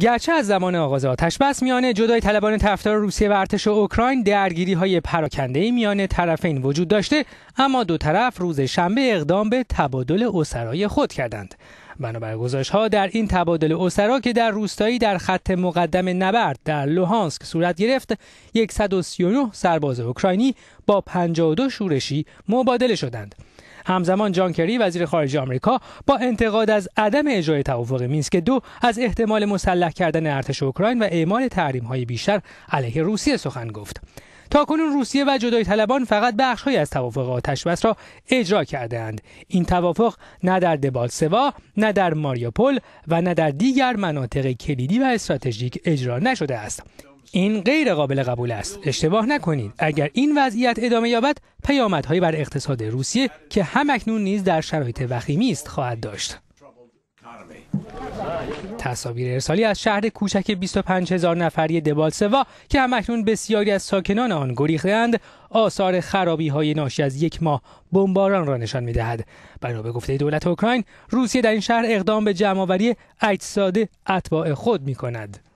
گرچه از زمان آغاز آتش بس میانه جدای طلبان طرفدار روسیه و ارتش اوکراین درگیری های پراکنده میان طرفین وجود داشته اما دو طرف روز شنبه اقدام به تبادل اسرای خود کردند بنابر گزارش ها در این تبادل اسرا که در روستایی در خط مقدم نبرد در لوهانسک صورت گرفت 139 سرباز اوکراینی با 52 شورشی مبادله شدند همزمان جان کری وزیر خارجه آمریکا با انتقاد از عدم اجرای توافق مینسک دو از احتمال مسلح کردن ارتش اوکراین و اعمال های بیشتر علیه روسیه سخن گفت تا کنون روسیه و جدای طلبان فقط بخشهایی از توافق آتشبس را اجرا کردهاند این توافق نه در سوا، نه در ماریوپل و نه در دیگر مناطق کلیدی و استراتژیک اجرا نشده است این غیر قابل قبول است اشتباه نکنید اگر این وضعیت ادامه یابد پیامدهایی بر اقتصاد روسیه که اکنون نیز در شرایط وخیمی است خواهد داشت تصاویر ارسالی از شهر کوچک 25 هزار نفری دبالسوا که همکنون بسیاری از ساکنان آن گریختند آثار خرابی های ناشی از یک ماه بمباران را نشان می دهد. بنا به گفته دولت اوکراین روسیه در این شهر اقدام به جمعآوری اجساد اتباع خود می کند.